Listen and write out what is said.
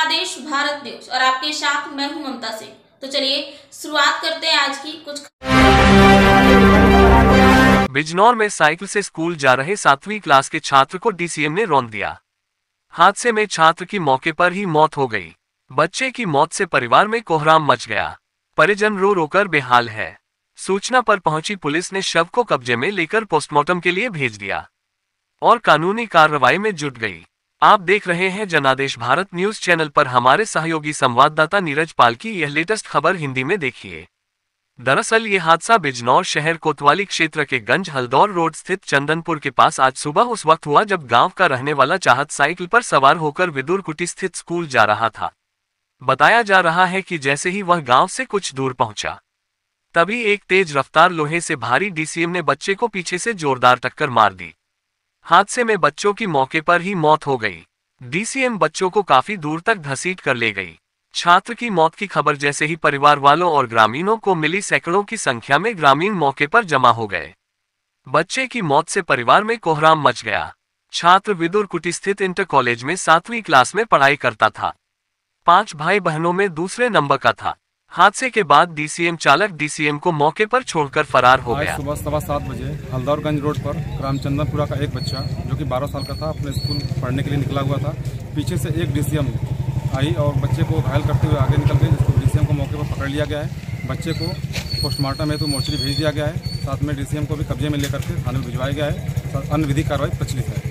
Bangladesh Bharat news और आपके साथ मैं हूं ममता सिंह तो चलिए शुरुआत करते हैं आज की कुछ बिजनौर में साइकिल से स्कूल जा रहे सातवीं क्लास के छात्र को डीसीएम ने रौन दिया हादसे में छात्र की मौके पर ही मौत हो गई बच्चे की मौत से परिवार में कोहराम मच गया परिजन रो रोकर बेहाल है सूचना पर पहुंची पुलिस ने शव को कब्जे में लेकर पोस्टमार्टम के लिए भेज दिया और कानूनी कार्रवाई में जुट गई आप देख रहे हैं जनादेश भारत न्यूज चैनल पर हमारे सहयोगी संवाददाता नीरज पाल की यह लेटेस्ट खबर हिंदी में देखिए दरअसल ये हादसा बिजनौर शहर कोतवाली क्षेत्र के गंज हल्दौर रोड स्थित चंदनपुर के पास आज सुबह उस वक्त हुआ जब गांव का रहने वाला चाहत साइकिल पर सवार होकर विदुर कुटी स्थित स्कूल जा रहा था बताया जा रहा है कि जैसे ही वह गांव से कुछ दूर पहुंचा तभी एक तेज रफ्तार लोहे से भारी डीसीएम ने बच्चे को पीछे से जोरदार टक्कर मार दी हादसे में बच्चों की मौके पर ही मौत हो गई डीसीएम बच्चों को काफी दूर तक घसीट कर ले गई छात्र की मौत की खबर जैसे ही परिवार वालों और ग्रामीणों को मिली सैकड़ों की संख्या में ग्रामीण मौके पर जमा हो गए बच्चे की मौत से परिवार में कोहराम मच गया छात्र विदुर कुटी स्थित इंटर कॉलेज में सातवीं क्लास में पढ़ाई करता था पांच भाई बहनों में दूसरे नंबर का था हादसे के बाद डीसीएम चालक डीसीएम को मौके पर छोड़कर फरार हो गया सुबह सवा सात बजे हल्दौरगंज रोड पर रामचंद्रपुरा का एक बच्चा जो कि 12 साल का था अपने स्कूल पढ़ने के लिए निकला हुआ था पीछे से एक डीसीएम आई और बच्चे को घायल करते हुए आगे निकल गई जिसको डीसीएम को मौके पर पकड़ लिया गया है बच्चे को पोस्टमार्टम हेतु मोर्चरी भेज दिया गया है साथ में डी को भी कब्जे में लेकर के थाने में भिजवाया गया है अन्य विधि कार्रवाई प्रचलित है